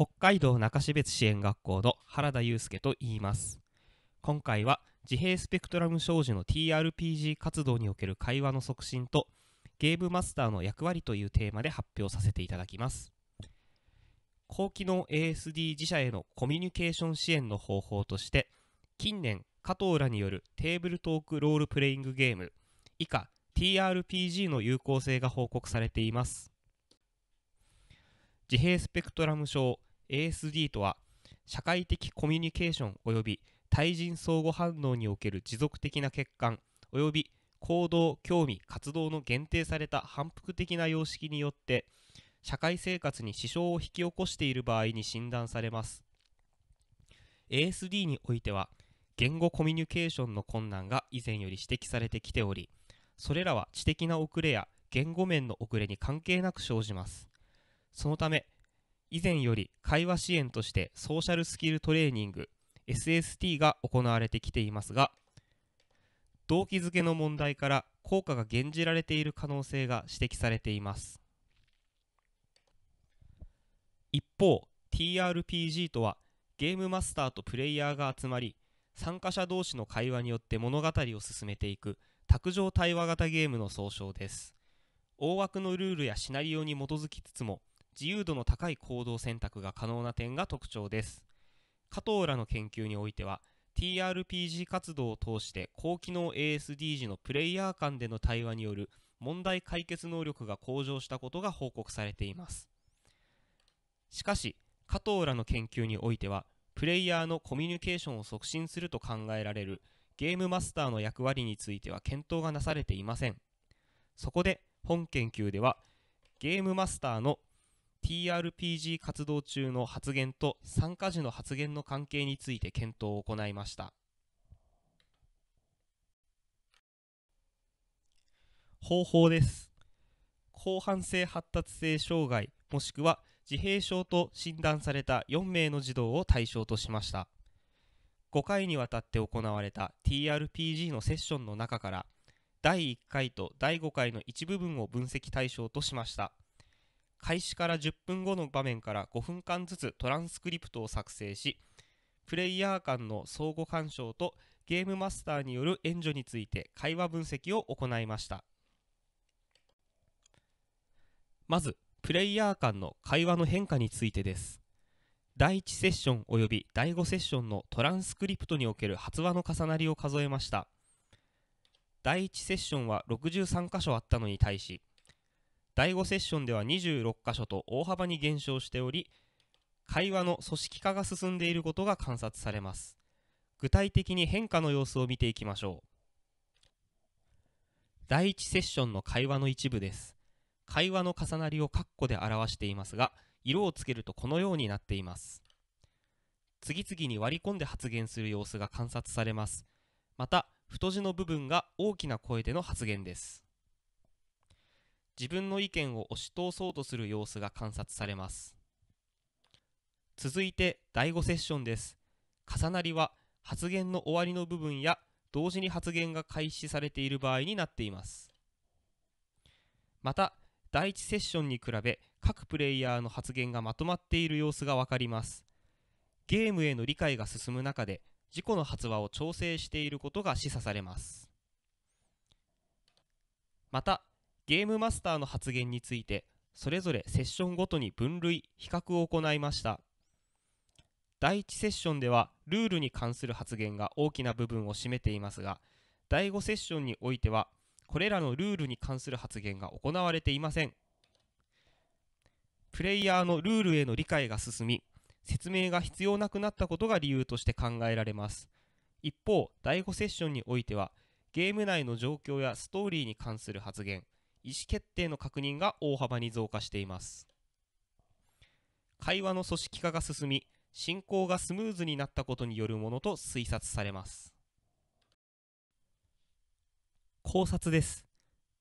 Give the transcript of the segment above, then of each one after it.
北海道中標津支援学校の原田祐介と言います今回は自閉スペクトラム障子の TRPG 活動における会話の促進とゲームマスターの役割というテーマで発表させていただきます高機能 ASD 自社へのコミュニケーション支援の方法として近年加藤らによるテーブルトークロールプレイングゲーム以下 TRPG の有効性が報告されています自閉スペクトラム症 ASD とは社会的コミュニケーション及び対人相互反応における持続的な欠陥及び行動興味活動の限定された反復的な様式によって社会生活に支障を引き起こしている場合に診断されます ASD においては言語コミュニケーションの困難が以前より指摘されてきておりそれらは知的な遅れや言語面の遅れに関係なく生じますそのため以前より会話支援としてソーシャルスキルトレーニング SST が行われてきていますが動機づけの問題から効果が減じられている可能性が指摘されています一方 TRPG とはゲームマスターとプレイヤーが集まり参加者同士の会話によって物語を進めていく卓上対話型ゲームの総称です大枠のルールやシナリオに基づきつつも自由度の高い行動選択が可能な点が特徴です。加藤らの研究においては、TRPG 活動を通して高機能 ASD 時のプレイヤー間での対話による問題解決能力が向上したことが報告されています。しかし、加藤らの研究においては、プレイヤーのコミュニケーションを促進すると考えられるゲームマスターの役割については検討がなされていません。そこで、本研究では、ゲームマスターの TRPG 活動中の発言と参加時の発言の関係について検討を行いました方法です広範性発達性障害もしくは自閉症と診断された4名の児童を対象としました5回にわたって行われた TRPG のセッションの中から第1回と第5回の一部分を分析対象としました開始から10分後の場面から5分間ずつトランスクリプトを作成しプレイヤー間の相互干渉とゲームマスターによる援助について会話分析を行いましたまずプレイヤー間の会話の変化についてです第1セッションおよび第5セッションのトランスクリプトにおける発話の重なりを数えました第1セッションは63箇所あったのに対し第5セッションでは26箇所と大幅に減少しており会話の組織化が進んでいることが観察されます具体的に変化の様子を見ていきましょう第1セッションの会話の一部です会話の重なりを括弧で表していますが色をつけるとこのようになっています次々に割り込んで発言する様子が観察されますまた太字の部分が大きな声での発言です自分の意見を押し通そうとする様子が観察されます続いて第5セッションです重なりは発言の終わりの部分や同時に発言が開始されている場合になっていますまた第1セッションに比べ各プレイヤーの発言がまとまっている様子がわかりますゲームへの理解が進む中で自己の発話を調整していることが示唆されますまたゲームマスターの発言についてそれぞれセッションごとに分類比較を行いました第1セッションではルールに関する発言が大きな部分を占めていますが第5セッションにおいてはこれらのルールに関する発言が行われていませんプレイヤーのルールへの理解が進み説明が必要なくなったことが理由として考えられます一方第5セッションにおいてはゲーム内の状況やストーリーに関する発言意思決定の確認が大幅に増加しています会話の組織化が進み進行がスムーズになったことによるものと推察されます考察です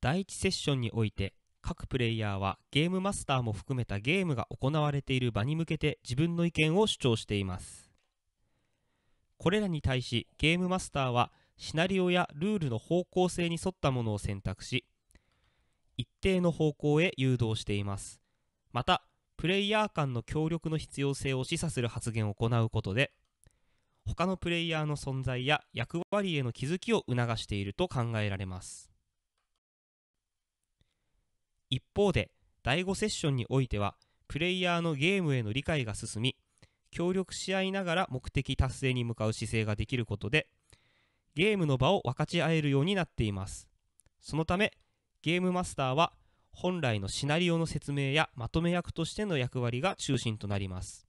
第一セッションにおいて各プレイヤーはゲームマスターも含めたゲームが行われている場に向けて自分の意見を主張していますこれらに対しゲームマスターはシナリオやルールの方向性に沿ったものを選択し一定の方向へ誘導していますまたプレイヤー間の協力の必要性を示唆する発言を行うことで他のプレイヤーの存在や役割への気づきを促していると考えられます一方で第5セッションにおいてはプレイヤーのゲームへの理解が進み協力し合いながら目的達成に向かう姿勢ができることでゲームの場を分かち合えるようになっていますそのためゲームマスターは本来のシナリオの説明やまとめ役としての役割が中心となります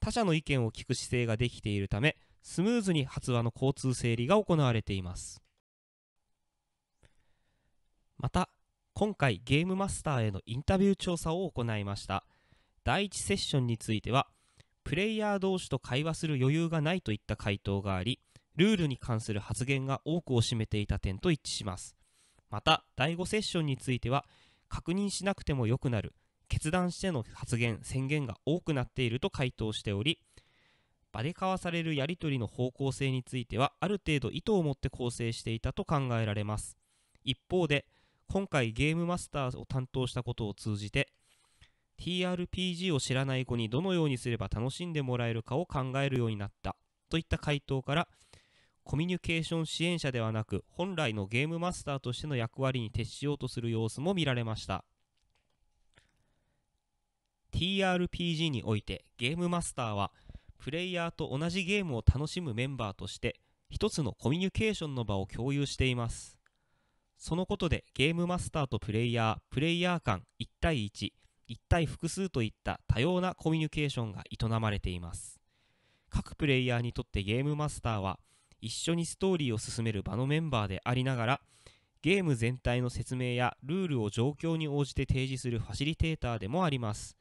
他者の意見を聞く姿勢ができているためスムーズに発話の交通整理が行われていますまた今回ゲームマスターへのインタビュー調査を行いました第1セッションについてはプレイヤー同士と会話する余裕がないといった回答がありルールに関する発言が多くを占めていた点と一致しますまた第5セッションについては確認しなくてもよくなる決断しての発言宣言が多くなっていると回答しており場で交わされるやり取りの方向性についてはある程度意図を持って構成していたと考えられます一方で今回ゲームマスターを担当したことを通じて TRPG を知らない子にどのようにすれば楽しんでもらえるかを考えるようになったといった回答からコミュニケーション支援者ではなく本来のゲームマスターとしての役割に徹しようとする様子も見られました TRPG においてゲームマスターはプレイヤーと同じゲームを楽しむメンバーとして一つのコミュニケーションの場を共有していますそのことでゲームマスターとプレイヤープレイヤー間1対11対複数といった多様なコミュニケーションが営まれています各プレイヤーにとってゲームマスターは一緒にストーリーを進める場のメンバーでありながらゲーム全体の説明やルールを状況に応じて提示するファシリテーターでもあります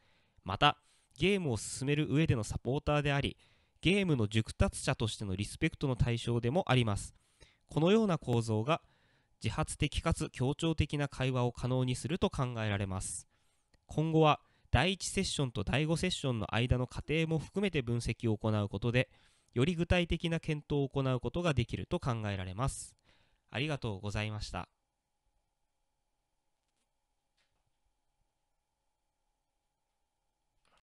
またゲームを進める上でのサポーターでありゲームの熟達者としてのリスペクトの対象でもありますこのような構造が自発的かつ協調的な会話を可能にすると考えられます今後は第1セッションと第5セッションの間の過程も含めて分析を行うことでより具体的な検討を行うことができると考えられます。ありがとうございました。